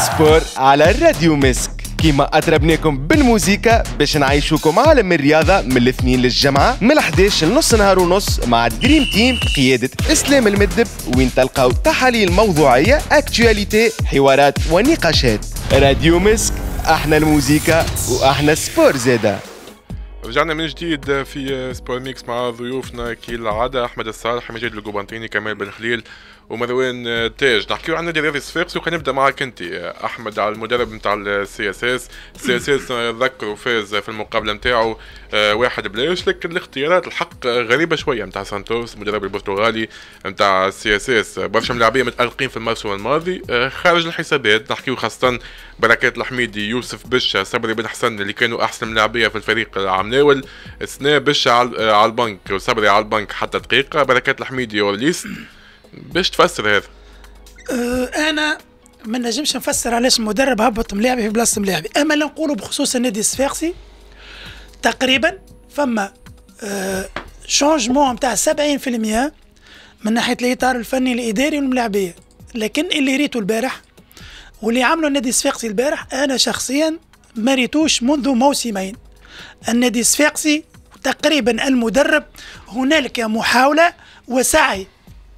سبور على الراديو مسك كيما أتربناكم بالموزيكا باش نعيشوكم عالم الرياضه من الاثنين للجمعه من 11 لنص نهار ونص مع دريم تيم بقياده اسلام المدب وين تلقاو تحاليل موضوعيه اكتواليتي حوارات ونقاشات راديو مسك احنا الموزيكا واحنا السبور زاده رجعنا من جديد في سبور ميكس مع ضيوفنا كالعادة أحمد الصالح مجيد القبنطيني كمال بن خليل ومروان آه، تاج نحكيو عن الرياضي الصفاقسي وخلينا معك انت آه، احمد على المدرب نتاع السي اس اس السي اس اس نذكروا آه، فاز في المقابله نتاعو واحد بلاش لكن الاختيارات الحق غريبه شويه نتاع سانتوس المدرب البرتغالي نتاع السي اس اس برشا ملاعبين متالقين في الموسم الماضي خارج الحسابات نحكيو خاصه بركات الحميدي يوسف بشا صبري بن حسن اللي كانوا احسن ملاعبيه في الفريق العمناول سنا بشا على البنك وصبري على البنك حتى دقيقه بركات الحميدي وليست باش تفسر هذا أه انا ما نجمش نفسر علاش المدرب هبط ملاعبي في بلاصه ملاعبي اما اللي نقوله بخصوص النادي الصفاقسي تقريبا فما شونجمون نتاع 70% من ناحيه الاطار الفني الاداري والملاعبيه لكن اللي ريته البارح واللي عملوا النادي الصفاقسي البارح انا شخصيا ما ريتوش منذ موسمين النادي الصفاقسي تقريبا المدرب هنالك محاوله وسعي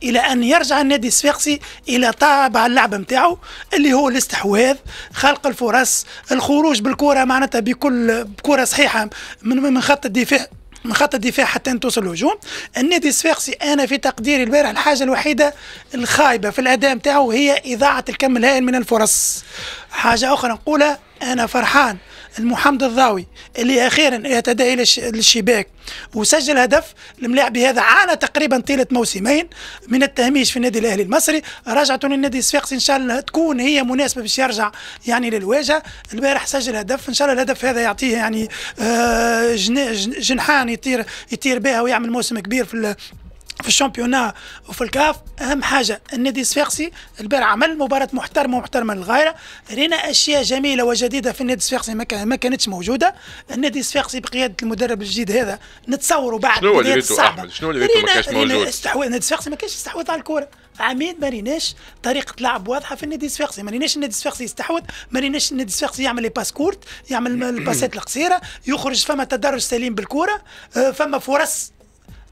الى ان يرجع النادي الصفاقسي الى طابع اللعبه نتاعو اللي هو الاستحواذ خلق الفرص الخروج بالكره معناتها بكل بكره صحيحه من من خط الدفاع من خط الدفاع حتى توصل الهجوم النادي الصفاقسي انا في تقديري البارح الحاجه الوحيده الخايبه في الاداء نتاعو هي اضاعه الكم الهائل من الفرص حاجه اخرى نقولها انا فرحان المحمد الضاوي اللي أخيرا اهتدى الى الشباك وسجل هدف الملاعب هذا عانى تقريبا طيلة موسمين من التهميش في النادي الأهلي المصري رجعته للنادي الصفاقسي إن شاء الله تكون هي مناسبة باش يرجع يعني للواجهة البارح سجل هدف إن شاء الله الهدف هذا يعطيه يعني آه، جنحان يطير يطير بها ويعمل موسم كبير في في الشامبيونا وفي الكاف اهم حاجه النادي الصفاقسي البارح عمل مباراه محترمه ومحترمه للغايه رينا اشياء جميله وجديده في النادي الصفاقسي ما كانتش موجوده النادي الصفاقسي بقياده المدرب الجديد هذا نتصوروا بعد شنو اللي صعبة. احمد شنو اللي ريتو ما كانش موجود استحوذ النادي الصفاقسي ما كانش يستحوذ على الكره عميد ما ريناش طريقه لعب واضحه في النادي الصفاقسي ما ريناش النادي الصفاقسي يستحوذ ما ريناش النادي الصفاقسي يعمل لي باس كورت يعمل الباسات القصيره يخرج فما تدرج سليم بالكورة، آه، فما فرص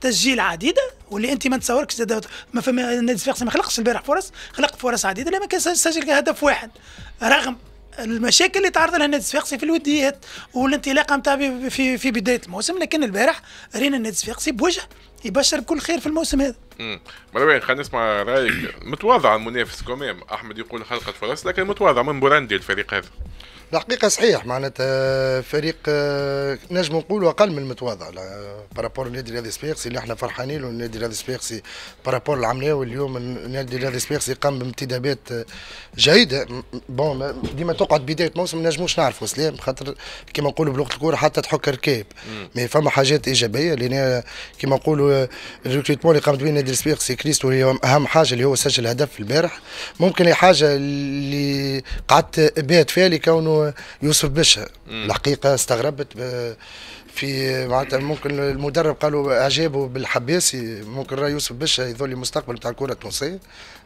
تسجيل عديده واللي انت ما تصوركش زاد ما فما النادي الصفاقسي ما خلقش البارح فرص خلق فرص عديده لما كان سجل هدف واحد رغم المشاكل اللي تعرض لها النادي الصفاقسي في الوديات والانطلاقه نتاع في في بدايه الموسم لكن البارح رينا النادي الصفاقسي بوجه يبشر بكل خير في الموسم هذا. مروان خلينا نسمع رايك متواضع المنافس كوميم احمد يقول خلقت فرص لكن متواضع من بورندي الفريق هذا. الحقيقه صحيح معناتها فريق آه، نجم نقولوا اقل من المتواضع بارابور نادي رياضي سبيغسي اللي احنا فرحانين له نادي رياضي الصفاقسي بارابور العمليه واليوم نادي رياضي سبيغسي قام بانتدابات آه، جيده بون ديما تقعد بدايه موسم ما نجموش نعرفوا سلام خاطر كما نقولوا بلغه الكوره حتى تحك ركاب مي فما حاجات ايجابيه لان كما نقولوا آه، الريكروتمون اللي قامت به نادي سبيغسي كريستو هي اهم حاجه اللي هو سجل هدف البارح ممكن حاجه اللي قعدت بها فيها كونه يوسف بشا الحقيقه استغربت في معناتها ممكن المدرب قالوا اعجابه بالحباسي ممكن راه يوسف بشا يظل المستقبل تاع الكره التونسيه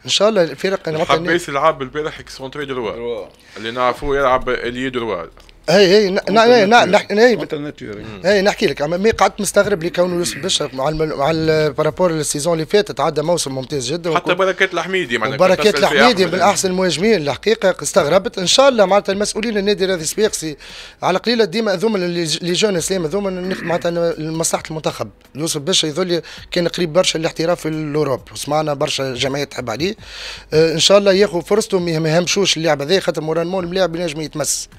ان شاء الله الفرق الحباسي لعب البارح كسونتري دروا اللي نعرفوه يلعب اليي دروا اي اي نحكي نحكي نحكي لك مي قعدت مستغرب لكونه يوسف بشر مع الم... مع بارابور للسيزون اللي فاتت عدى موسم ممتاز جدا حتى بركات الحميدي معناتها بركات الحميدي من احسن المهاجمين الحقيقه استغربت ان شاء الله معناتها المسؤولين النادي راضي سبيقسي على قليله ديما هذوما لي جون اسلام هذوما معناتها مصلحه المنتخب يوسف بشر يظل كان قريب برشا الاحتراف في الاوروب وسمعنا برشا جمعيه تحب عليه آه، ان شاء الله ياخذ فرصته ما يهمشوش اللاعب هذا خاطر مورانمون الملاعب ينجم يتمس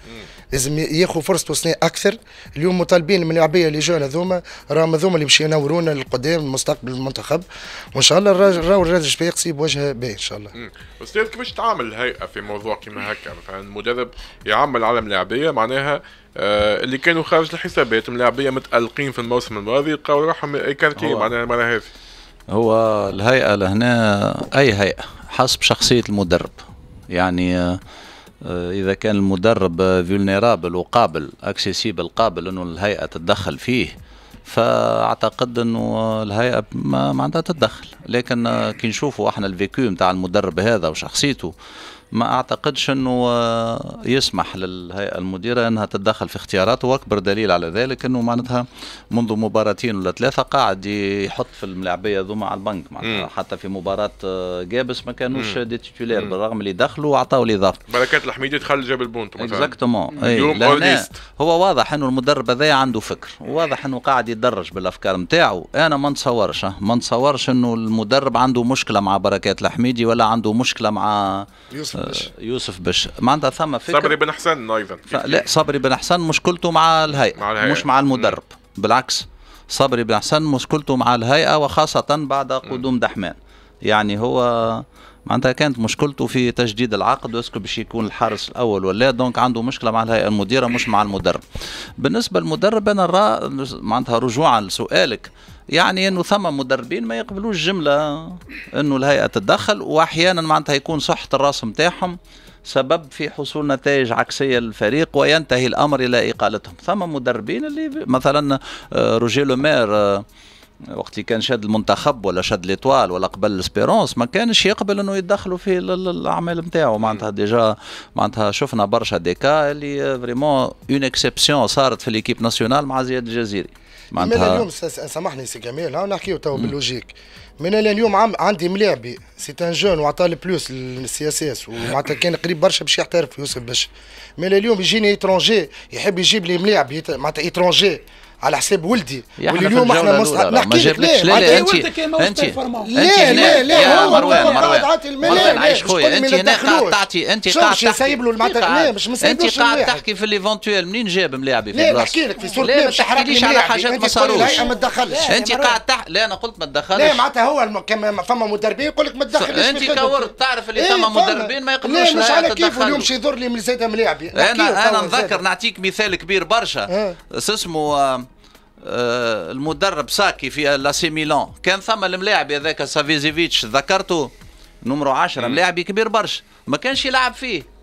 لازم ياخذوا فرصته سنه اكثر اليوم مطالبين من العبيه اللي جونا هذوما راهم هذوما اللي باش ينورونا للقدام مستقبل المنتخب وان شاء الله راهو الراجل باش يقصي بوجه باهي ان شاء الله استاذ كيفاش تعامل الهيئه في موضوع كيما هكا مثلا المدرب يعمل على ملاعبيه معناها آه اللي كانوا خارج الحسابات ملاعبيه متالقين في الموسم الماضي لقاو روحهم ايكارتي معناها معناها هذه هو الهيئه لهنا اي هيئه حسب شخصيه المدرب يعني آه آه، اذا كان المدرب فيلنرابل وقابل اكسيسيبل قابل انه الهيئه تتدخل فيه فاعتقد انه الهيئه ما, ما عندها تتدخل لكن آه، كي نشوفوا احنا الفيكيو نتاع المدرب هذا وشخصيته ما اعتقدش انه آه، يسمح للهيئه المديره انها تتدخل في اختياراته واكبر دليل على ذلك انه معناتها منذ مباراتين ولا ثلاثه قاعد يحط في الملاعبيه ذوما على البنك معناتها حتى في مباراه آه، جابس ما كانوش دي تيتولير بالرغم اللي دخلوا لي الاضافه بركات الحميدي دخل جاب البونت اكزاكتومون إيه، هو واضح انه المدرب هذا عنده فكر واضح انه قاعد يتدرج بالافكار نتاعو انا ما نتصورش آه، ما نتصورش انه المدرب عنده مشكله مع بركات الحميدي ولا عنده مشكله مع يوسف يوسف بش آه، يوسف معناتها ثم فكره صبري بن حسن ايضا لا صبري بن حسن مشكلته مع الهيئه, مع الهيئة. مش مع المدرب م. بالعكس صبري بن حسن مشكلته مع الهيئه وخاصه بعد قدوم دحمان يعني هو معناتها كانت مشكلته في تجديد العقد واسكو باش يكون الحارس الاول ولا دونك عنده مشكله مع الهيئه المديره مش مع المدرب بالنسبه للمدرب انا نرى معناتها رجوعا لسؤالك يعني انه ثم مدربين ما يقبلوش جمله انه الهيئه تتدخل واحيانا معناتها يكون صحه الراس نتاعهم سبب في حصول نتائج عكسية للفريق وينتهي الأمر إلى إقالتهم ثم مدربين اللي مثلا آه، روجي لومير آه، وقت اللي كان شاد المنتخب ولا شاد ليطوال ولا قبل سبيرونس ما كانش يقبل انه يتدخلوا في الاعمال نتاعو معناتها ديجا معناتها شفنا برشا ديكا اللي فريمون اون اكسبسيون صارت في ليكيب ناسيونال مع زياد الجزيري معناتها من اليوم سامحني سي جميل ها نحكيو تو باللوجيك من اليوم عم عندي ملاعبي سي ان جون وعطى البلوس للسي اس اس ومعناتها كان قريب برشا باش يحترف يوسف باش من اليوم يجيني اترونجي يحب يجيب لي ملاعب معناتها اترونجي على حساب ولدي واللي اليوم احنا مصلحه نحكي ما لا لا لا انت إيه انت لا لا لا مروان مروان مروان عايش خويا انت هنا قاعد تعطي انت قاعد تحكي سايب له لا مش انت قاعد تحكي في ليفونتويل منين جاب ملاعبي في لا احكي لك في صوره ما تحكيليش على حاجات ما صاروش ما تدخلش انت قاعد تحكي لا انا قلت ما تدخلش لا معناتها هو فما مدربين يقول لك ما تدخلش انت كورت تعرف اللي إيه، فما مدربين ما يقدروش لا مش على كيف اليوم شي يضر لي من زاد ملاعبي انا انا نذكر نعطيك مثال كبير برشا اسمه آه، المدرب ساكي في لاسي ميلان كان ثم الملاعب هذاك سافيزيفيتش ذكرته نمرو 10 ملاعب كبير برشا ما كانش يلعب فيه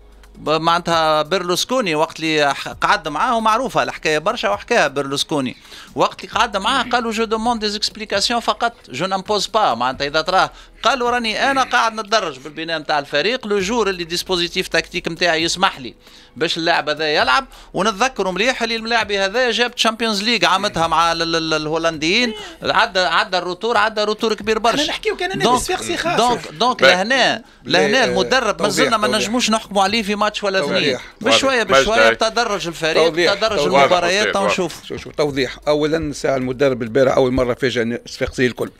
معناتها بيرلوسكوني وقت اللي قعد معاه معروفه الحكايه برشا وحكاها بيرلوسكوني وقت اللي قعد معاه قالوا جو دوموند ديز اكسبليكاسيون فقط جو نامبوز با معناتها اذا تراه قالوا راني انا قاعد نتدرج بالبناء نتاع الفريق لو جور اللي ديسبوزيتيف تكتيك نتاعي يسمح لي باش اللاعب هذا يلعب ونتذكروا مليح اللي الملاعب هذا جاب تشامبيونز ليغ عامتها مع الهولنديين عدى عدى الروتور عدى روتور كبير برشا انا نحكيو كان انا بالصفاقسي خاص دونك دونك لهنا لهنا آه، المدرب مازلنا ما نجموش نحكموا عليه في ماتش ولا اثنين بشويه بشويه تدرج الفريق تدرج المباريات ونشوف شوف شوف توضيح اولا ساعه المدرب البارح اول مره فاجئ الصفاقسي الكل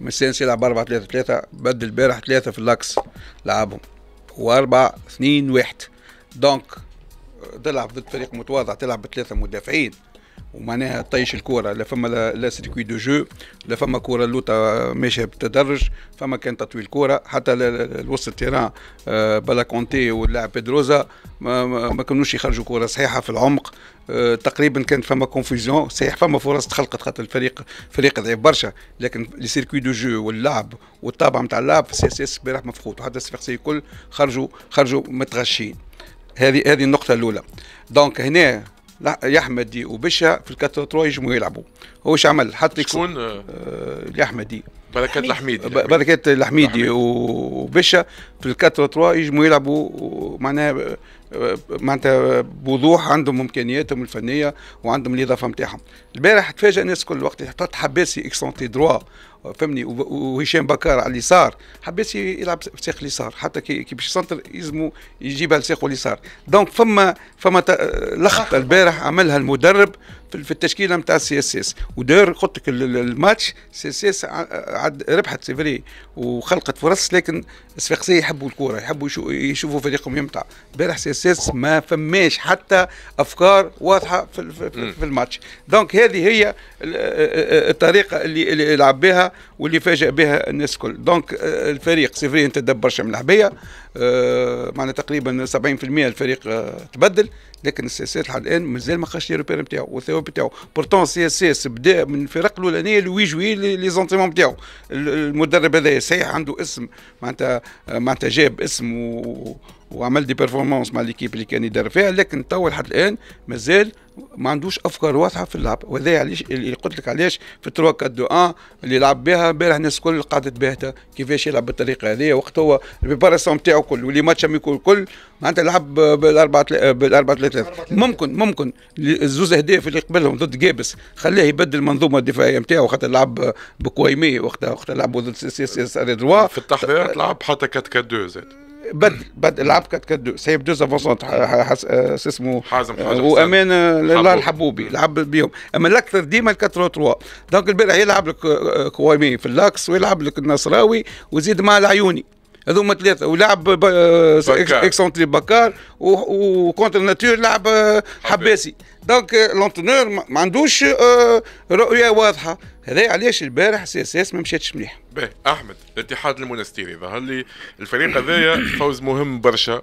ميسينس يلعب 4 3 3 بدل البارح 3 في اللاكس لعبهم و4 2 1 دونك تلعب ضد فريق متواضع تلعب بثلاثة مدافعين ومعناها طيش الكوره لا فما لا سيركوي دو جو لا فما كوره اللوطه ماشيه بالتدرج فما كان تطويل كوره حتى الوسط التيران آه، بلا كونتي واللاعب بيدروزا ما, ما كانوش يخرجوا كوره صحيحه في العمق آه، تقريبا كانت فما كونفوزيون صحيح فما فرص تخلقت خاطر الفريق فريق ضعيف برشا لكن لي سيركوي دو جو واللعب والطابع نتاع اللعب في سي اس اس امبارح مفقود وحتى الصفاقسي الكل خرجوا خرجوا متغشين هذه هذه النقطه الاولى دونك هنا يحمدي وبشا في الكاتاترو يجموا يلعبوا هو ايش عمل حط شكون آه يحمدي بركات الحميدي بركات الحميدي وبشا في الكاتاترو يجموا يلعبوا معناها آه، معناتها بوضوح عندهم امكانياتهم الفنيه وعندهم الاضافه نتاعهم البارح تفاجئ الناس كل وقت حطت حباسي اكسونتي دروا فهمني وهشام بكار على اليسار حبيت يلعب سيخ اليسار حتى كي باش يسنتر يزمو يجيبها لسيخ اليسار دونك فما فما لخط البارح عملها المدرب في التشكيله نتاع السي اس اس ودار قلت لك الماتش سي اس اس ربحت سي فري وخلقت فرص لكن الصفاقسيه يحبوا الكوره يحبوا يشوفوا فريقهم يمتع بارح سياسات ما فماش حتى افكار واضحه في, في, الماتش دونك هذه هي الطريقه اللي, اللي يلعب بها واللي فاجأ بها الناس الكل دونك آه، الفريق سيفري انت دبر برشا من العبيه آه، معنا تقريبا 70% الفريق آه، تبدل لكن اس لحد الان مازال ما خاش ريبير نتاعو والثواب نتاعو بورتون السي اس اس بدا من الفرق الاولانيه لوي جوي لي زونتيمون نتاعو المدرب هذا صحيح عنده اسم معناتها آه، معناتها جاب اسم و وعمل دي بيرفورمانس مع ليكيب اللي كان يدرب فيها لكن توا لحد الان مازال ما عندوش افكار واضحه في اللعب وهذا علاش اللي قلت لك علاش في 3 4 2 1 اللي لعب بها امبارح الناس الكل قعدت باهته كيفاش يلعب بالطريقه هذه وقت هو البريباراسيون نتاعو كل واللي ماتش يكون الكل معناتها لعب بالاربعه بالاربعه ثلاثه ممكن ممكن الزوز اهداف اللي قبلهم ضد جابس خلاه يبدل المنظومه الدفاعيه نتاعو خاطر لعب بكويمي وقتها وقتها لعبوا ضد سي سي سي في التحضيرات لعب حتى 4 4 2 زاد بدء كات كات دو سيب دوز افونسون شو اسمه حازم حازم آه، وامان الله الحبوبي لعب بيهم اما الاكثر ديما الكاترو تروا دونك البارح يلعب لك آه، آه، كوامي في اللاكس ويلعب لك النصراوي وزيد مع العيوني هذوما ثلاثه ولعب اكسونتري بكار وكونتر ناتور لعب آه، حباسي دونك آه، لونتونور ما عندوش آه، رؤيه واضحه هذا علاش البارح سي اس اس ما مشاتش مليح باهي احمد الاتحاد المونستيري ظهر لي الفريق هذايا فوز مهم برشا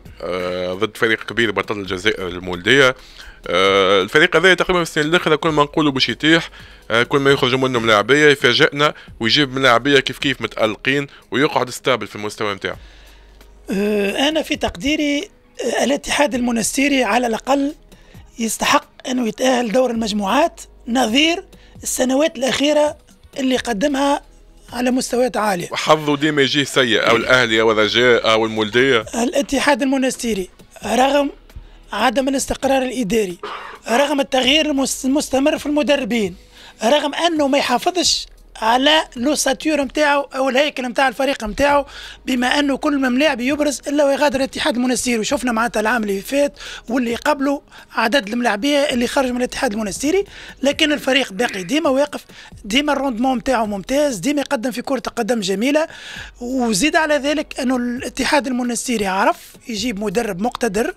ضد فريق كبير بطل الجزائر المولديه آه، الفريق هذا تقريبا في السنين الاخيره كل ما نقولوا باش يطيح آه، كل ما يخرجوا منه ملاعبيه يفاجئنا ويجيب ملاعبيه كيف كيف متالقين ويقعد ستابل في المستوى نتاعو آه، انا في تقديري الاتحاد المنستيري على الاقل يستحق انه يتاهل دور المجموعات نظير السنوات الاخيره اللي قدمها على مستويات عاليه حظه ديما يجيه سيء او الاهلي او الرجاء او المولديه الاتحاد المنستيري رغم عدم الاستقرار الإداري رغم التغيير المستمر في المدربين رغم أنه ما يحافظش على لوساتيور نتاعو او الهيكل نتاع الفريق نتاعو بما انه كل ما ملاعب يبرز الا ويغادر الاتحاد المنستيري وشفنا معناتها العام اللي فات واللي قبله عدد الملاعبيه اللي خرج من الاتحاد المنستيري لكن الفريق باقي ديما واقف ديما الروندمون نتاعو ممتاز ديما يقدم في كره قدم جميله وزيد على ذلك انه الاتحاد المنستيري عرف يجيب مدرب مقتدر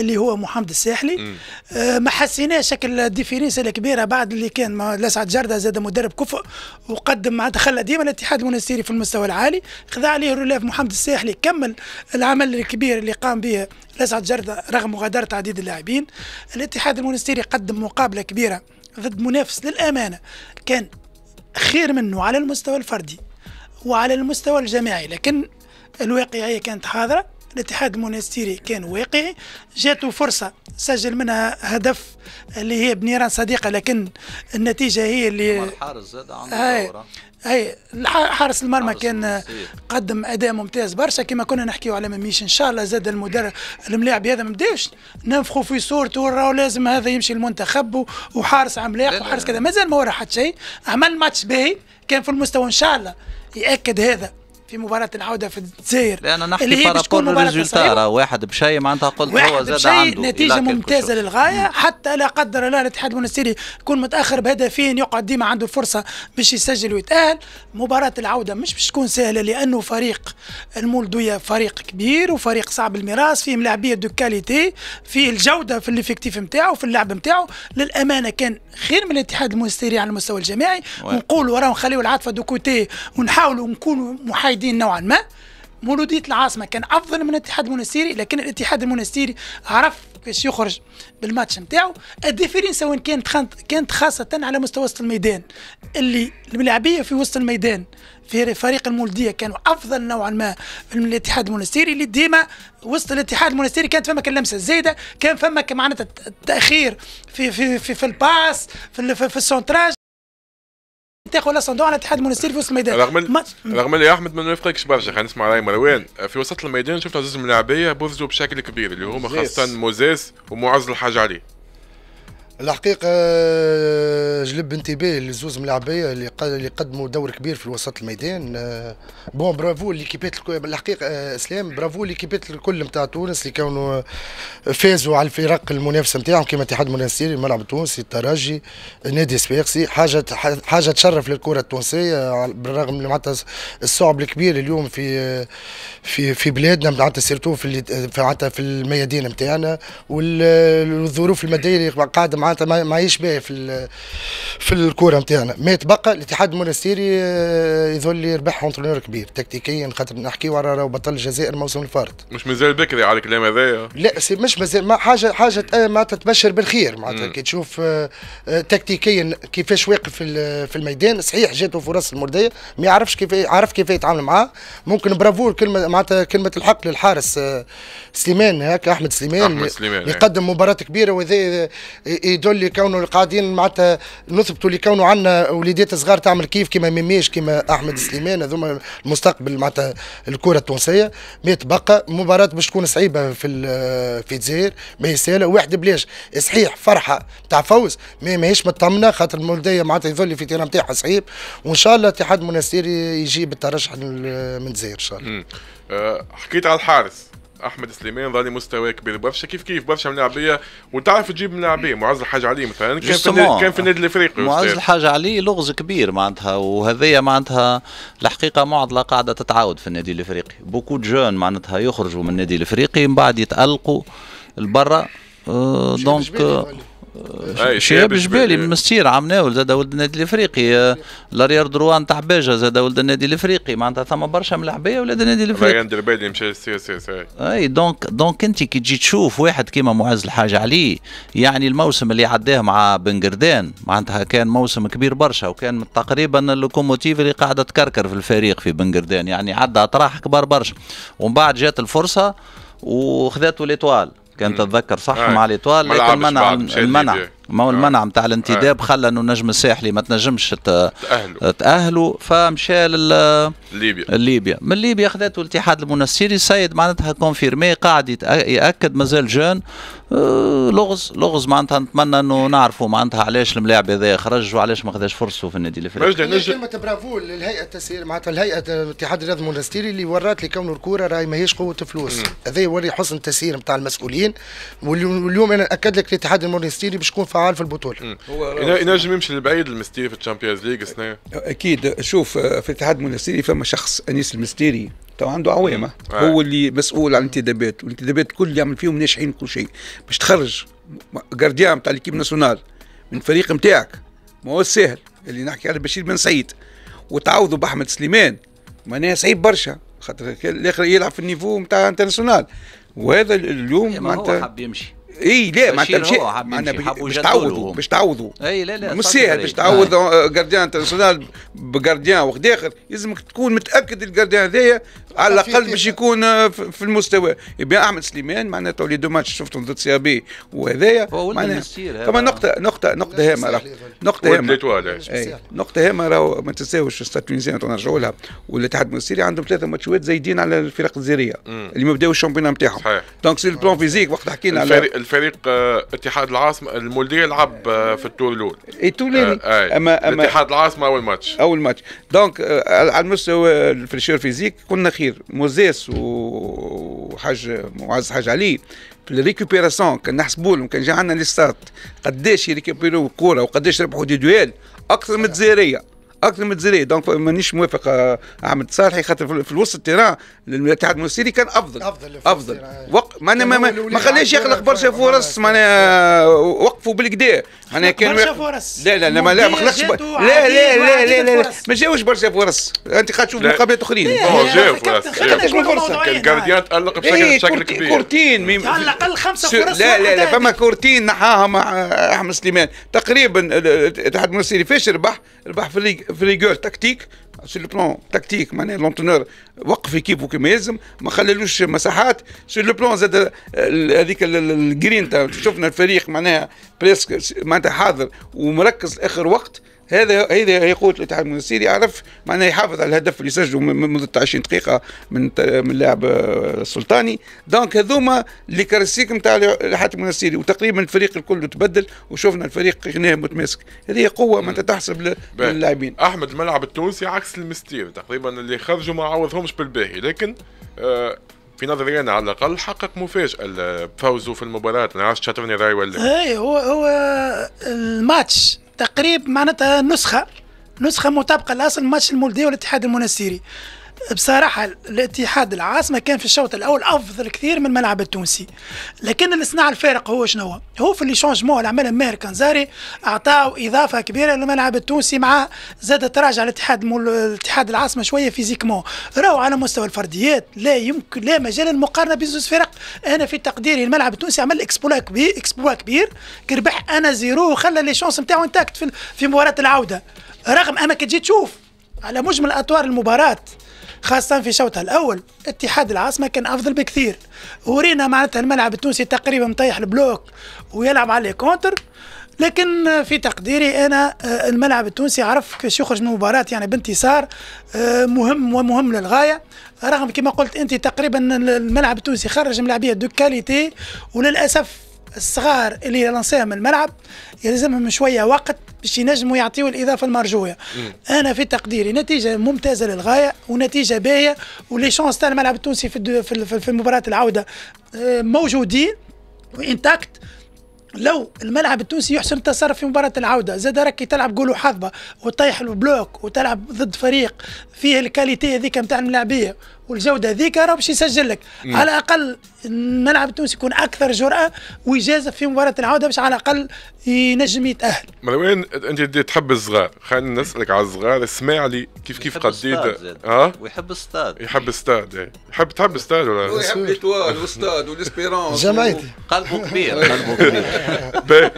اللي هو محمد الساحلي آه ما حسيناش شكل ديفيرنس الكبيره بعد اللي كان لسعد جرده زاد مدرب كفء وقدم مع خلى ديما الاتحاد المنستيري في المستوى العالي خذا عليه رولاف محمد الساحلي كمل العمل الكبير اللي قام به لسعد جرده رغم مغادره عديد اللاعبين الاتحاد المنستيري قدم مقابله كبيره ضد منافس للامانه كان خير منه على المستوى الفردي وعلى المستوى الجماعي لكن الواقعيه كانت حاضره الاتحاد المونستيري كان واقعي جاته فرصة سجل منها هدف اللي هي بنيران صديقة لكن النتيجة هي اللي الحارس زاد عنده دورة هي حارس المرمى كان قدم اداء ممتاز برشا كما كنا نحكيو على مميش ان شاء الله زاد المدرب الملاعب هذا ما بداش ننفخوا في صورته راهو لازم هذا يمشي المنتخب وحارس عملاق وحارس كذا مازال ما ورا حتى شيء عمل ماتش باهي كان في المستوى ان شاء الله ياكد هذا في مباراة العودة في الجزائر لأن نحكي اللي هي مباراة ريزولتا واحد بشيء معناتها قلت هو زاد عنده نتيجة ممتازة للغاية حتى لا قدر الله الاتحاد المنستيري يكون متأخر بهدفين يقعد ديما عنده فرصة باش يسجل ويتأهل مباراة العودة مش باش تكون سهلة لأنه فريق المولدوية فريق كبير وفريق صعب الميراث فيه ملاعبية دو كاليتي فيه الجودة في الإفكتيف نتاعو في اللعب نتاعو للأمانة كان خير من الاتحاد المنستيري على المستوى الجماعي ونقولوا راهو نخليو العاطفة دو كوتي ونحاولوا نكونوا محايدين مؤيدين نوعا ما مولودية العاصمة كان أفضل من الاتحاد المنستيري لكن الاتحاد المنستيري عرف كيفاش يخرج بالماتش نتاعو الديفيرين سواء كانت كانت خاصة على مستوى وسط الميدان اللي الملاعبية في وسط الميدان في فريق المولدية كانوا أفضل نوعا ما من الاتحاد المنستيري اللي ديما وسط الاتحاد المنستيري كانت فما اللمسة الزايدة كان فما معناتها التأخير في في في, في الباس في في, في السونتراج تاخذ صندوق على اتحاد مونستير في وسط الميدان رغم رغم اللي احمد ما نفرقش برشا خلينا نسمع راي مروان آه، في وسط الميدان شفنا زوج ملاعبيه اللاعبيه بشكل كبير اللي هما خاصه موزيس ومعز الحاج عليه الحقيقة جلب انتباه لزوز ملاعبية اللي قدموا دور كبير في وسط الميدان بون برافو ليكيبات الحقيقة اسلام برافو ليكيبات الكل نتاع تونس اللي كانوا فازوا على الفرق المنافسة نتاعهم كما اتحاد مناسيري الملعب التونسي الترجي نادي سباقسي حاجة حاجة تشرف للكرة التونسية بالرغم من معناتها الصعب الكبير اليوم في في في بلادنا معناتها سيرتو في معناتها في الميادين نتاعنا والظروف المادية اللي قاعدة معناتها ما باهي في في الكوره نتاعنا ما تبقى الاتحاد المونستيري آه، يظل يربح اونترينور كبير تكتيكيا خاطر نحكيو على راهو بطل الجزائر الموسم الفارط مش مازال بكري على الكلام هذايا لا سي مش مازال ما حاجه حاجه معناتها تبشر بالخير معناتها كي تشوف آه، آه، تكتيكيا كيفاش واقف في الميدان صحيح جاته فرص المرديه ما يعرفش كيف عارف كيف يتعامل معاه ممكن برافو الكلمه معناتها كلمه الحق للحارس سليمان هكا احمد سليمان, أحمد سليمان يقدم مباراه كبيره وذا يدل كونه قاعدين معناتها نثبتوا اللي كونه عندنا وليدات صغار تعمل كيف كيما ميميش كيما احمد سليمان هذوما المستقبل معناتها الكره التونسيه ما تبقى مباراه باش تكون صعيبه في في الجزائر ما هي سهله واحد بلاش صحيح فرحه تاع فوز ما ماهيش مطمنه خاطر المولديه معناتها يظل في تيران نتاعها صعيب وان شاء الله اتحاد منستير يجيب الترشح من الجزائر ان شاء الله أه، حكيت على الحارس احمد سليمان ظهر مستواه كبير برشا كيف كيف برشا ملاعبيه وتعرف تجيب ملاعبيه معز الحاج علي مثلا كان في كان في النادي الافريقي معز الحاج علي لغز كبير معناتها وهذايا معناتها الحقيقه معضله قاعده تتعاود في النادي الافريقي بوكو جون معناتها يخرجوا من النادي الافريقي من بعد يتالقوا لبرا أه، دونك شهاب الجبالي من مستير ناول زاد ولد النادي الافريقي آه، لاريار دروا نتاع باجه زاد ولد النادي الافريقي معناتها ثم برشا ملاعبيه ولاد النادي الافريقي ريان دربالي مشى سي سي سي اي دونك دونك انت كي تجي تشوف واحد كيما معز الحاج علي يعني الموسم اللي عداه مع بن قردان معناتها كان موسم كبير برشا وكان تقريبا اللوكوموتيف اللي قاعده تكركر في الفريق في بن قردان يعني عدى اطراح كبار برشا ومن بعد جات الفرصه وخذات ليتوال كان تتذكر صح آه. مع الايطال لكن منع المنع ما هو آه. المنع نتاع الانتداب آه. خلى انه النجم الساحلي ما تنجمش تأهلوا تاهله فمشى لل ليبيا ليبيا من ليبيا خذته الاتحاد المنسيري السيد معناتها كونفيرمي قاعد ياكد مازال جون آه، لغز لغز معناتها نتمنى انه نعرفوا معناتها علاش الملاعب هذا خرج وعلاش ما خذاش فرصته في النادي الافريقي. كلمة برافو للهيئة التسيير معناتها الهيئة الاتحاد الرياضي المونستيري اللي ورات لي كونه الكورة راهي ماهيش قوة فلوس، هذا يوري حسن التسيير نتاع المسؤولين واليوم انا ناكد لك الاتحاد المونستيري باش يكون فعال في البطوله ينجم يمشي لبعيد المستيري في الشامبيونز ليج السنه اكيد شوف آه، في الاتحاد المنستيري فما شخص انيس المستيري تو عنده عوامه آه. هو اللي مسؤول عن الانتدابات والانتدابات الكل يعمل فيهم ناجحين كل شيء باش تخرج جارديان تاع ليكيب ناسيونال من الفريق نتاعك ما هو سهل اللي نحكي على بشير بن سعيد وتعوضوا باحمد سليمان معناها صعيب برشا خاطر الاخر يلعب في النيفو نتاع انترناسيونال وهذا اليوم معناتها حب يمشي اي لا ما انت مش باش تعوضوا باش تعوضوا اي لا لا مش ساهل باش تعوض جارديان انترناسيونال بجارديان واحد اخر لازمك تكون متاكد الجارديان هذايا على الاقل باش يكون آه، في المستوى يبقى احمد سليمان معناته لي دو ماتش شفتهم ضد سي بي وهذايا ثم نقطه نقطه نقطه هامه نقطه هامه إيه. نقطه هامه راهو ما تنساوش التونسيين نرجعوا لها والاتحاد المصري عندهم ثلاثه ماتشات زايدين على الفرق الجزائريه اللي ما بداوش الشامبيون نتاعهم دونك سي البلان فيزيك وقت حكينا على الفريق آه، اتحاد العاصمه المولديه لعب آه، في التور الاول التور اما اتحاد العاصمه اول ماتش اول ماتش دونك على المستوى الفريشير فيزيك كنا خير بكير موزيس وحاج معز حاج علي في الريكوبيراسيون كان نحسبوا لهم كان جا عندنا لي ستارت قداش يريكوبيرو الكوره وقداش ربحوا دي دويل اكثر من الجزائريه اكثر من الجزائريه دونك مانيش موافق احمد صالحي خاطر في الوسط التيران الاتحاد المصري كان افضل افضل افضل وق... ما ما, ما, ما خلاش يخلق برشا فرص معناها وقفوا بالكدا انا كان برشا فرص لا لا لا ما لا ما خلقش ب... لا لا لا لا لا, لا ما جاوش برشا فرص انت قاعد تشوف مقابلات اخرين اه جاو فرص جاو فرصه الكارديان تالق بشكل إيه، كبير كورتين على الاقل خمسه فرص لا لا لا فما كورتين نحاها مع احمد سليمان تقريبا تحت المصري فاش ربح ربح في ليغور تكتيك سور لو بلون تكتيك معناها لونتونور وقف كيف كما يلزم ما خلالوش مساحات سور لو بلون زاد هذيك الجرينتا شفنا الفريق معناها بريسك معناتها حاضر ومركز لاخر وقت هذا هذا هي قوه الاتحاد المنسيري يعرف معناها يحافظ على الهدف اللي سجله منذ 20 دقيقه من من اللاعب السلطاني دونك هذوما اللي كارسيك نتاع الاتحاد المنسيري وتقريبا الفريق الكل تبدل وشفنا الفريق غناه متماسك هذه قوه ما تحسب للاعبين احمد الملعب التونسي عكس المستير تقريبا اللي خرجوا ما عوضهمش بالباهي لكن آه في نظري انا على الاقل حقق مفاجاه فوزه في المباراه ما عرفتش شاطرني راي ولا اي هو هو الماتش تقريب معناتها نسخه نسخه مطابقه لاصل ماتش المولديه والاتحاد المنستيري بصراحه الاتحاد العاصمه كان في الشوط الاول افضل كثير من الملعب التونسي لكن اللي صنع الفارق هو شنو هو في اللي شونجمون اللي عمله ماهر كنزاري اعطاه اضافه كبيره للملعب التونسي مع زاد تراجع الاتحاد مول... الاتحاد العاصمه شويه فيزيكمون راهو على مستوى الفرديات لا يمكن لا مجال للمقارنه بين زوز فرق انا في تقديري الملعب التونسي عمل اكسبلوا كبير اكسبلوا كبير كربح انا زيرو وخلى لي شونس نتاعو انتاكت في, في مباراه العوده رغم انك تجي تشوف على مجمل اطوار المباراه خاصة في شوطها الأول اتحاد العاصمة كان أفضل بكثير ورينا معناتها الملعب التونسي تقريبا مطيح البلوك ويلعب عليه كونتر لكن في تقديري انا آه، الملعب التونسي عرف كيفاش يخرج من المباراه يعني بانتصار آه، مهم ومهم للغايه رغم كما قلت انت تقريبا الملعب التونسي خرج ملاعبيه دو كاليتي وللاسف الصغار اللي لانساهم الملعب يلزمهم شويه وقت باش ينجموا يعطيوا الاضافه المرجوه مم. انا في تقديري نتيجه ممتازه للغايه ونتيجه باهيه ولي شونس تاع الملعب التونسي في في مباراه العوده آه، موجودين وانتاكت لو الملعب التونسي يحسن التصرف في مباراه العوده زاد راك تلعب جول وحظبه وتطيح البلوك وتلعب ضد فريق فيه الكاليتي هذيك نتاع الملاعبيه والجوده هذيك راه باش يسجل لك على الاقل الملعب التونسي يكون اكثر جراه ويجازف في مباراه العوده باش على الاقل ينجم يتاهل مروان انت تحب الصغار خلينا نسالك على الصغار اسمع لي كيف كيف قديد ها ويحب الستاد يحب الستاد إيه. يحب تحب الستاد ولا يحب ليتوال والستاد والاسبيرونس جمعيتي قلبه كبير قلبه كبير طيب،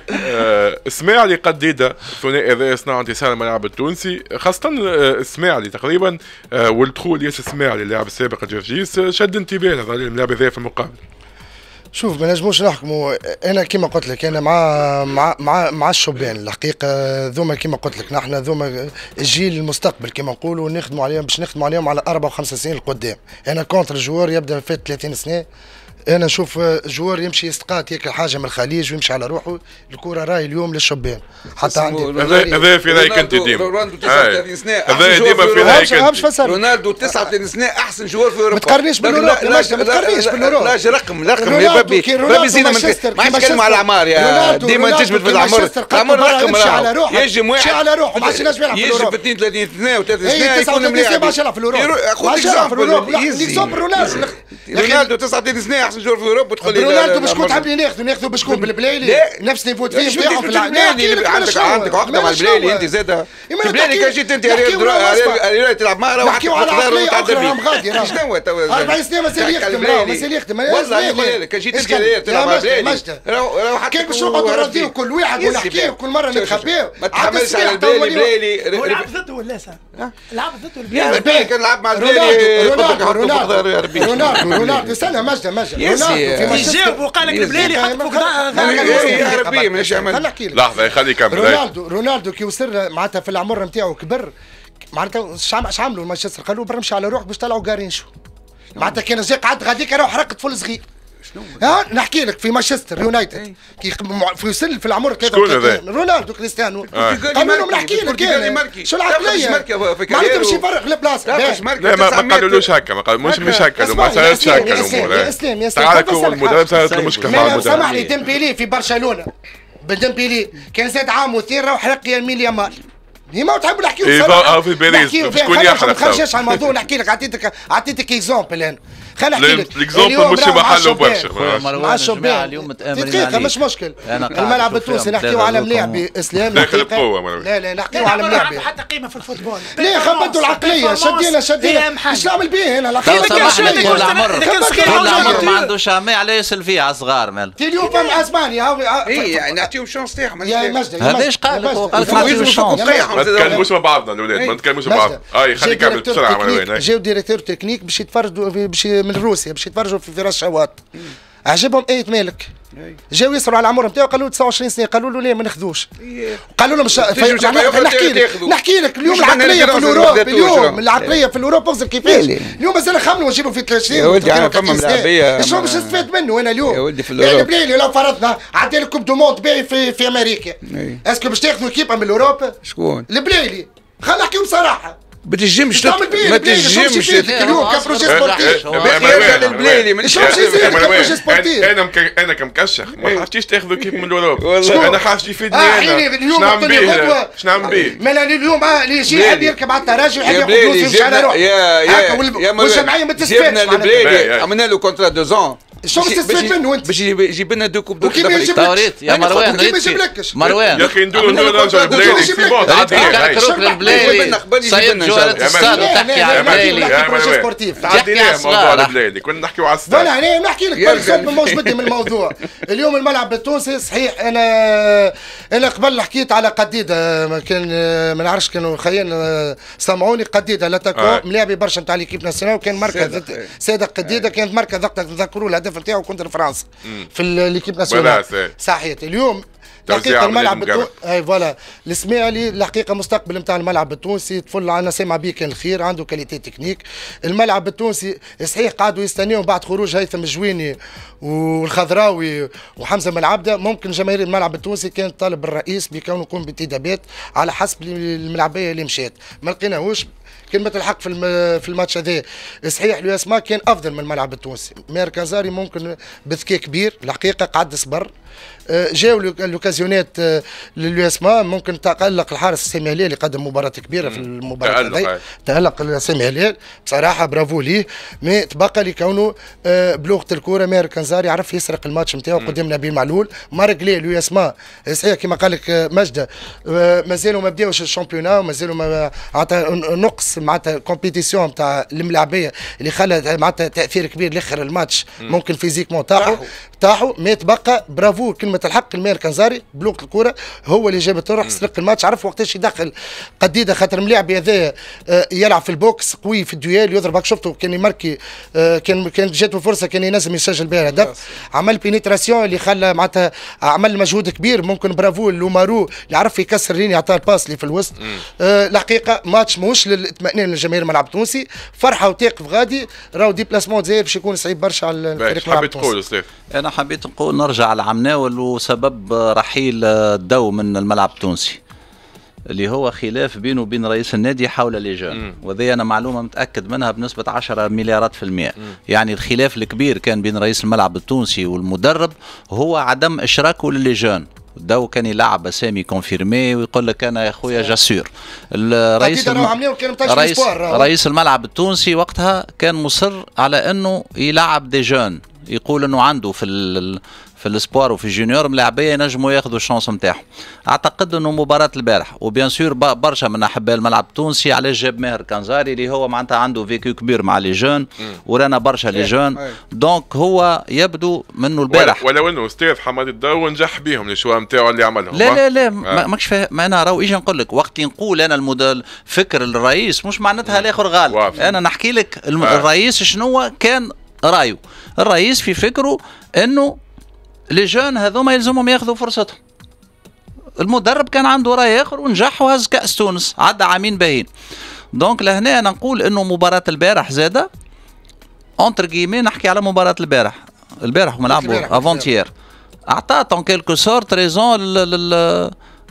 آه، لي قديده الثنائي هذا يصنع انتصار الملعب التونسي خاصه آه، لي تقريبا ولد آه، والدخول ياس لي لاعب جيف جيس شد انتباه ظل الملاعب هذايا في المقابل شوف ما نجموش نحكموا انا كما قلت لك انا مع مع مع, الشبان الحقيقه ذوما كما قلت لك نحن ذوما الجيل المستقبل كما نقولوا نخدموا عليهم باش نخدموا عليهم على اربع وخمس سنين القدام انا كونتر جوار يبدا فات 30 سنه انا نشوف جوار يمشي يستقاط هيك حاجه من الخليج ويمشي على روحه الكره راهي اليوم للشبان حتى عندي هذا في رايك انت ديما رونالدو 39 سنه هذا ديما في رايك رونالدو 39 سنه احسن جوار في اوروبا ما تقارنيش بالاوروب ما تقارنيش بالاوروب لا رقم رقم يا بابي بابي زينا ما عادش على الاعمار يا ديما تجبد في العمر عمر رقم على روحه يجم واحد على روحه ما عادش يلعب في يجم في 32 سنه و30 سنه يكون ملاعب ما عادش يلعب في الاوروب ما عادش يلعب في الاوروب رونالدو 39 سنه احسن جور في اوروبا وتقول لي رونالدو بشكون تحب ناخذ ناخذ بشكون بالبلايلي نفس نيفو فيه نتاعهم في العالم عندك عندك عقده مع البلايلي انت زاد البلايلي كان جيت انت تلعب معاه نحكيو على عقليه نعم، نعم. شنو توا 40 سنه مازال يخدم مازال يخدم والله كان جيت انت تلعب مع البلايلي كان باش نقعدوا نرضيو كل واحد ونحكيو كل مره نتخبيو ما تحملش على البلايلي هو لعب ضده ولا سا لعب ضده البلايلي كان لعب مع البلايلي رونالدو رونالدو رونالدو استنى مجد مجد يجاوب وقال لك البلالي حط فوق يا ربي عمل لحظه خلي كمل رونالدو رونالدو كي وصل معناتها في العمر نتاعو كبر معناتها اش عملوا مانشستر قالوا برمشي على روحك باش طلعوا جارينشو معناتها كان جا قعدت غاديك انا حرقت فول صغير شنو ها نحكي لك في مانشستر يونايتد إيه. كي في سن في العمر كذا رونالدو كريستيانو قالوا إيه. قانونهم نحكي لك شو العقليه معناتها مش يفرق البلاصه لا ما قالولوش هكا ما قالوا مش مش هكا ما صارتش هكا الامور إيه. يا اسلام يا اسلام تعال كون المدرب صارت له مشكله سامحني ديمبيلي في برشلونه بديمبيلي كان زاد عام وثير راح حرق يمين هي ما تحب نحكي آه، في باريس شكون يحرق ما نخرجش على الموضوع نحكي لك عطيتك عطيتك اكزومبل انا خلينا نحكي لك ليكزومبل مش محله برشا مع الشبان اليوم متامرين دقيقه مش مشكل الملعب التونسي نحكيو على ملاعب اسلام لا لا نحكيو على ملاعب حتى قيمه في الفوتبول لا خبطوا العقليه شدينا إيه، شدينا ايش نعمل به انا العقليه كل العمر كل عمر ما عندوش عمي على يسال فيه على الصغار مال اليوم فما اسبانيا اي نعطيهم شونس تاعهم يا مجد هذاش قال لك نعطيهم شونس ما تكلموش مع بعضنا الاولاد ما تكلموش مع بعض اي خليك كمل بسرعه جاو ديريكتور تكنيك باش يتفرجوا باش من روسيا باش يتفرجوا في فراش شواط عجبهم ايه مالك جاو يسروا على العمر نتاعو قالوا له 29 سنه قالوا له لا ما ناخذوش إيه. قالوا له مش نحكي لك نحكي لك اليوم العقليه في الاوروب اليوم العقليه إيه. في الاوروب اغزر كيفاش إيه. اليوم مازال نخمنوا ونجيبوا في 30 يا ولدي انا فما ملاعبيه شنو باش نستفاد منه انا اليوم يا ولدي في الاوروب بلالي لو فرضنا عطي لكم دوموند باهي في في امريكا اسكو باش تاخذوا كيبا من الاوروب شكون البلايلي خلينا نحكيو بصراحه بتجمش ما تجمش اليوم كبروجي سبورتيف يرجع كبروجي سبورتيف انا انا كمكشخ إيه. ما حفتيش تاخذوا كيف من الاوروب انا حافتي في آه، دنيا شنو نعمل بيه شنو نعمل بيه آه، اليوم اللي آه، يجي يحب يركب على التراجي ويحب ياخذ فلوس يمشي على روحه والجمعيه ما يا يا يا عملنا له كونترا يا يا شنو تستفيد منه انت؟ باش يجيب لنا دو كوب دو يا مروان مروان يا اخي ندور ندور نرجع بلايلي سي بون عاد كركروك للبلايلي سيد جوهرة السادة تحكي على البلايلي سبورتيف تعديناه موضوع البلايلي كنا نحكيو على السادة لا انا نحكي لك بالضبط ما ماهوش بدي من الموضوع اليوم الملعب التونسي صحيح انا انا قبل حكيت على قديده كان ما نعرفش كانوا خيان سمعوني قديده لا تكون آه. ملاعبي برشا نتاع ليكيب ناسيونال وكان مركز صادق قديده كانت مركز تذكروا الهدف نتاعو كونتر فرنسا في ليكيب ناسيونال صحيت اليوم حقيقه الملعب التونسي اي فوالا الاسماعيلي الحقيقه مستقبل نتاع الملعب التونسي طفل عندنا سامع به كان الخير عنده كاليتي تكنيك الملعب التونسي صحيح قعدوا يستنيهم بعد خروج هيثم الجويني والخضراوي وحمزه من العبده ممكن جماهير الملعب التونسي كانت طالب الرئيس بكونه يقوم بانتدابات على حسب الملعبيه اللي مشات ما لقيناهوش كلمة الحق في في الماتش هذا صحيح لو ما كان افضل من الملعب التونسي مير كازاري ممكن بذكاء كبير الحقيقه قعد صبر آه، جاو لوكازيون اوكازيونات آه، لليو اس ممكن تقلق الحارس سامي هلال اللي قدم مباراه كبيره في المباراه هذه تالق سامي هلال بصراحه برافو ليه مي تبقى لي كونه آه، بلغه الكوره ماهر كنزار يعرف يسرق الماتش نتاعو قدام نبيل معلول مارك ليه اليو اس صحيح كما قال لك آه، مجده مازالوا ما بداوش الشامبيونا ومازالوا ما عطى نقص معناتها كومبيتيسيون نتاع الملاعبيه اللي خلى معناتها تاثير كبير لاخر الماتش ممكن فيزيكمون تاعو تاعو ما تبقى برافو كلمه الحق المير كنزاري بلوك الكره هو اللي جاب الطرح سرق الماتش عرف وقتاش يدخل قديده خاطر ملاعب هذا آه، يلعب في البوكس قوي في الديال يضرب هاك شفته كان يماركي آه، كان كان جاته فرصه كان لازم يسجل بها هدف عمل بينيتراسيون اللي خلى معناتها عمل مجهود كبير ممكن برافو لومارو اللي عرف يكسر لين عطاه الباس اللي في الوسط آه الحقيقه ماتش ماهوش للاطمئنان للجماهير الملعب التونسي فرحه وتاقف غادي راهو ديبلاسمون دي باش يكون صعيب برشا على الفريق الملعب التونسي انا حبيت نقول نرجع لعمناول وسبب راح ترحيل الدو آه، من الملعب التونسي اللي هو خلاف بينه وبين رئيس النادي حول لي جون وذي انا معلومه متاكد منها بنسبه 10 مليارات في المئه مم. يعني الخلاف الكبير كان بين رئيس الملعب التونسي والمدرب هو عدم اشراكه جون دو كان يلعب اسامي كونفيرمي ويقول لك انا يا خويا جاسور الرئيس الم... رئيس, رئيس الملعب التونسي وقتها كان مصر على انه يلعب دي جون يقول انه عنده في ال... في الاسبوار وفي الجونيور ملاعبيه ينجموا ياخذوا الشانس نتاعهم اعتقد انه مباراه البارح وبيان سور برشا من احباء الملعب التونسي علاش جاب ماهر كانزاري اللي هو معناتها عنده فيكو كبير مع لي جون ورانا برشا لي جون دونك هو يبدو منه البارح ولو انه استاذ حماد الدو نجح بهم الشوا نتاعو اللي عملهم لا لا لا آه. ماكش فاهم انا راهو اجي نقول لك وقت نقول انا الموديل فكر الرئيس مش معناتها الاخر غالب انا نحكي لك آه. الرئيس شنو كان رايه الرئيس في فكره انه لي جون هذوما يلزمهم ياخذوا فرصتهم المدرب كان عنده راي اخر ونجح وهز كاس تونس عدى عامين باهين دونك لهنا انا نقول انه مباراه البارح زاده اونتر جيمي نحكي على مباراه البارح البارح هما لعبوا افونتيير اعطات اون كيلكو سورت ريزون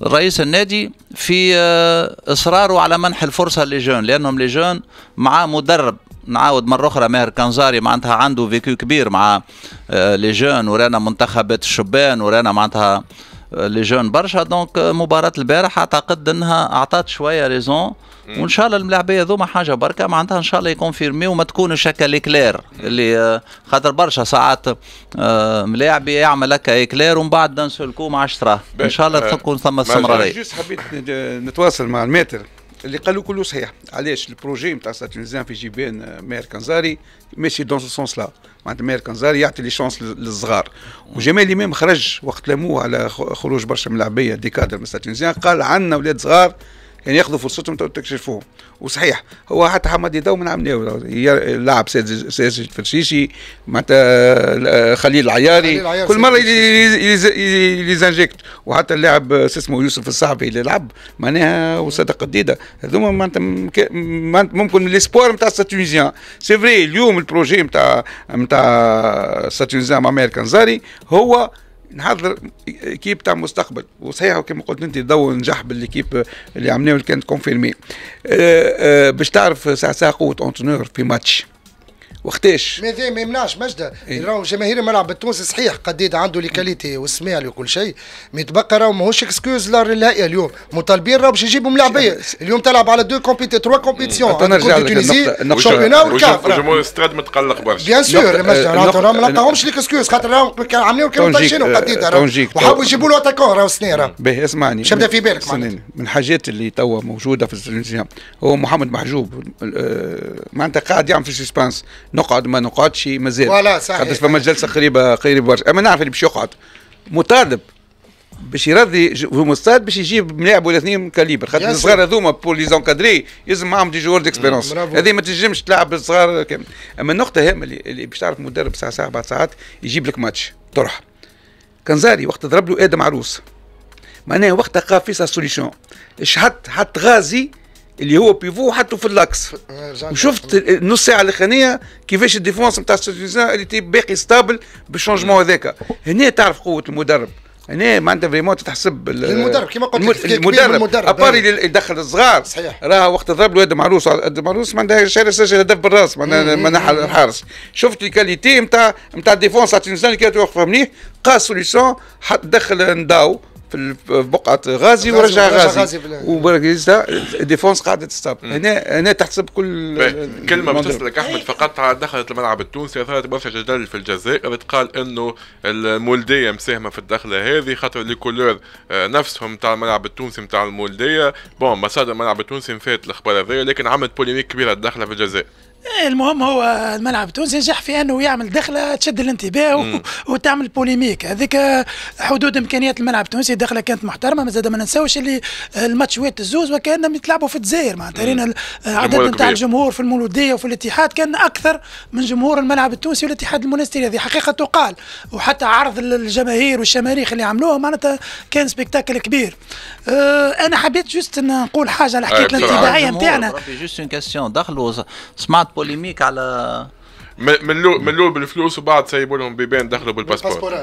رئيس النادي في آه، اصراره على منح الفرصه جون لانهم لجون مع مدرب نعاود مره اخرى ماهر كنزاري معناتها عنده فيكو كبير مع آه، لي جون ورانا منتخبات الشبان ورانا معناتها آه، لي جون برشا دونك آه، مباراه البارح اعتقد انها اعطت شويه ريزون وان شاء الله الملاعبيه ذوما حاجه بركه معناتها ان شاء الله يكونفيرمي وما تكونش هكا ليكلير اللي خاطر برشا ساعات ملاعبي يعمل هكا ايكلير ومن بعد دان مع كو ما عادش ان شاء الله تكون ثم استمراريه حبيت نتواصل مع الماتر اللي قالوا كله صحيح علاش البروجي نتاع ساتليزان في جيبان آه، ماهر كنزاري ماشي دون سو سونس لا معناتها ماهر كنزاري يعطي لي شونس للصغار وجمال امام خرج وقت لموه على خروج برشا من العبيه دي كادر من ساتليزان قال عندنا ولاد صغار يعني ياخذوا فرصتهم تكشفوهم وصحيح هو حتى حمادي دوما عم اللاعب ساجد فرشيشي معناتها آه، خليل العياري كل مره يزنجكت وحتى اللاعب آه، اسمه يوسف الصعبي اللي لعب معناها وصدق قديده هذوما معناتها ممكن ليسبوار نتاع ساتونيزيان سي فري اليوم البروجي نتاع نتاع ساتونيزيان مع ماهر هو نحضر كيب تاع مستقبل وصحيح كما قلت انت ضو نجح بالكيب اللي عملناه اللي كانت كونفيرمي أه، أه، باش تعرف ساعه ساعه قوه اونتونور في ماتش وقتاش ما يمنعش مجد إيه؟ راهو جماهير الملعب التونسي صحيح قديد عنده ليكاليتي والسمال وكل شيء ما يتبقى راهو ماهوش اكسكيوز للهيئه اليوم مطالبين راهو باش يجيبوا ملاعبيه اليوم تلعب على دو كومبيتي تروا كومبيتيسيون نرجع لك شامبيونا والكاف وجمهور الاستاد متقلق برشا بيان سور مجدة راهو ما لي ليكسكيوز خاطر راهو عاملين كانوا وقديد آه، راهو. وحاولوا يجيبوا له اتاكون راهو سنين باهي اسمعني باش في بالك من الحاجات اللي توا موجوده في الجيم هو محمد محجوب آه، معناتها قاعد يعمل في السسبانس نقعد ما نقعدش مازال ولا صحيح خاطر فما جلسه قريبه قريبه برشا اما نعرف اللي باش يقعد مطالب باش يرضي في مستاد باش يجيب ملاعب ولا اثنين كاليبر خاطر الصغار هذوما بور لي زونكادري يلزم معاهم دي جوار ديكسبيرونس هذه ما تنجمش تلعب الصغار كامل اما النقطه هامه اللي باش تعرف مدرب ساعه ساعه بعد ساعات يجيب لك ماتش طرح كنزاري وقت ضرب له ادم عروس معناها وقتها قا فيسا سوليسيون شحط حط غازي اللي هو بيفو حطه في اللاكس آه، وشفت النص ساعه الاخرانيه كيفاش الديفونس نتاع سوتيزان اللي باقي ستابل بالشونجمون هذاك هنا تعرف قوه المدرب هنا معناتها فريمون تتحسب المدرب كما قلت لك المدرب, المدرب اباري اللي آه. دخل الصغار صحيح راه وقت ضرب الواد معروس معروس معناتها شارع سجل هدف بالراس معناتها الحارس شفت الكاليتي نتاع نتاع الديفونس تاع كانت واقفه مليح قا سوليسيون دخل نداو في بقعه غازي ورجع غازي, غازي وباكيزا الديفونس قاعده تستاب هنا هنا تحسب كل كلمه بتصلك احمد إيه. فقط دخلت الملعب التونسي اثارت برشا جدل في الجزائر تقال انه المولديه مساهمه في الدخله هذه خاطر لي كولور آه، نفسهم تاع الملعب التونسي نتاع المولديه بون مصادر الملعب التونسي فات الاخبار هذايا لكن عملت بوليميك كبيره الدخله في الجزائر إيه، المهم هو الملعب التونسي نجح في انه يعمل دخله تشد الانتباه وتعمل بوليميك هذيك حدود امكانيات الملعب التونسي دخله كانت محترمه ما زاد ما ننساوش اللي الماتشوات الزوز وكانهم يتلعبوا في الجزائر معناتها رينا العدد نتاع الجمهور في المولوديه وفي الاتحاد كان اكثر من جمهور الملعب التونسي والاتحاد المونستيري هذه حقيقه تقال وحتى عرض الجماهير والشماريخ اللي عملوها معناتها كان سبيكتاكل كبير أه، انا حبيت جوست نقول حاجه على حكايه الانتباعيه نتاعنا داخلوا سمعت بعد بوليميك على من ملوا بالفلوس وبعد سيبوا لهم بيبان دخلوا بالباسبور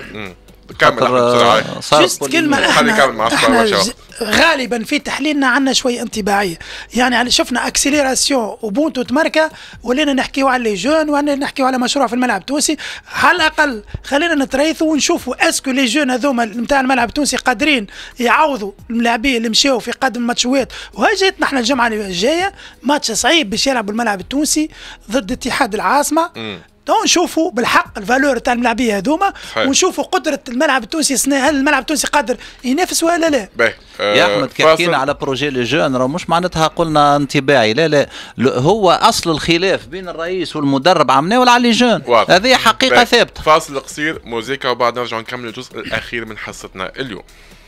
كمل آه، جست كلمة احنا, احنا غالبا في تحليلنا عندنا شوية انطباعية يعني شفنا اكسليراسيون وبونتو تماركة ولينا نحكيو على لي جون ولينا نحكيو على مشروع في الملعب التونسي على الاقل خلينا نتريثوا ونشوفوا اسكو لي جون هذوما نتاع الملعب التونسي قادرين يعوضوا الملاعبين اللي مشاو في قدم الماتشوات وهي جاتنا احنا الجمعة الجاية ماتش صعيب باش يلعبوا الملعب التونسي ضد اتحاد العاصمة م. دون نشوفوا بالحق الفالور تاع الملاعبيه هذوما ونشوفوا قدره الملعب التونسي السنه هل الملعب التونسي قادر ينافس ولا لا؟ باهي أه يا احمد آه، كي حكينا على بروجي لي جون راه مش معناتها قلنا انطباعي لا لا هو اصل الخلاف بين الرئيس والمدرب ناول على لي جون هذه حقيقه ثابته فاصل قصير موزيكا وبعد نرجع نكمل الجزء الاخير من حصتنا اليوم